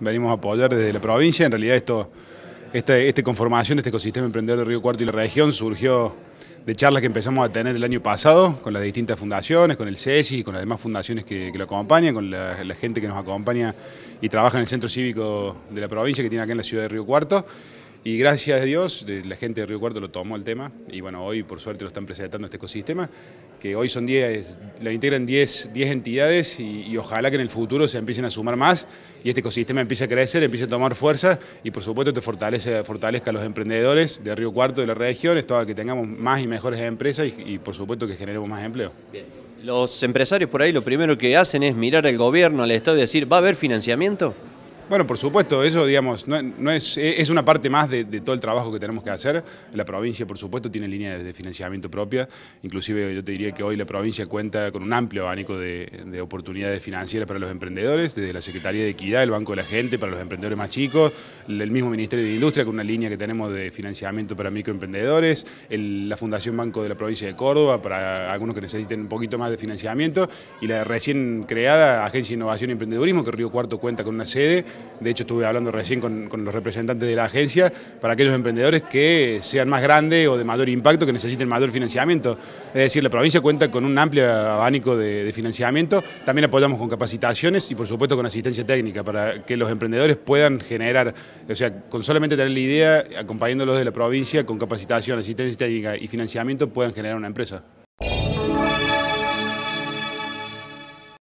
Venimos a apoyar desde la provincia, en realidad esto, esta, conformación conformación, este ecosistema emprendedor de Río Cuarto y la región surgió de charlas que empezamos a tener el año pasado con las distintas fundaciones, con el CESI, con las demás fundaciones que, lo acompañan, con la, la gente que nos acompaña y trabaja en el Centro Cívico de la provincia que tiene acá en la ciudad de Río Cuarto. Y gracias a Dios, la gente de Río Cuarto lo tomó el tema y bueno, hoy por suerte lo están presentando este ecosistema, que hoy son 10, la integran 10, 10 entidades y, ojalá que en el futuro se empiecen a sumar más y este ecosistema empiece a crecer, empiece a tomar fuerza y por supuesto te fortalece, fortalezca a los emprendedores de Río Cuarto, de la región, esto que tengamos más y mejores empresas y, y por supuesto que generemos más empleo. Bien. Los empresarios por ahí lo primero que hacen es mirar al gobierno, al Estado y decir, ¿va a haber financiamiento? Bueno, por supuesto, eso digamos, no, es, eh, es, una parte más de, todo el trabajo que tenemos que hacer. La provincia, por supuesto, tiene líneas de financiamiento propia. Inclusive yo te diría que hoy la provincia cuenta con un amplio abanico de, oportunidades financieras para los emprendedores, desde la Secretaría de Equidad, el Banco de la Gente, para los emprendedores más chicos, el mismo Ministerio de Industria con una línea que tenemos de financiamiento para microemprendedores, la Fundación Banco de la Provincia de Córdoba para algunos que necesiten un poquito más de financiamiento y la recién creada Agencia de Innovación y Emprendedurismo, que Río Cuarto cuenta con una sede de hecho, estuve hablando recién con, los representantes de la agencia para aquellos emprendedores que sean más grandes o de mayor impacto, que necesiten mayor financiamiento. Es decir, la provincia cuenta con un amplio abanico de, de financiamiento. También apoyamos con capacitaciones y, por supuesto, con asistencia técnica para que los emprendedores puedan generar, o sea, con solamente tener la idea, acompañándolos de la provincia con capacitación, asistencia técnica y financiamiento, puedan generar una empresa.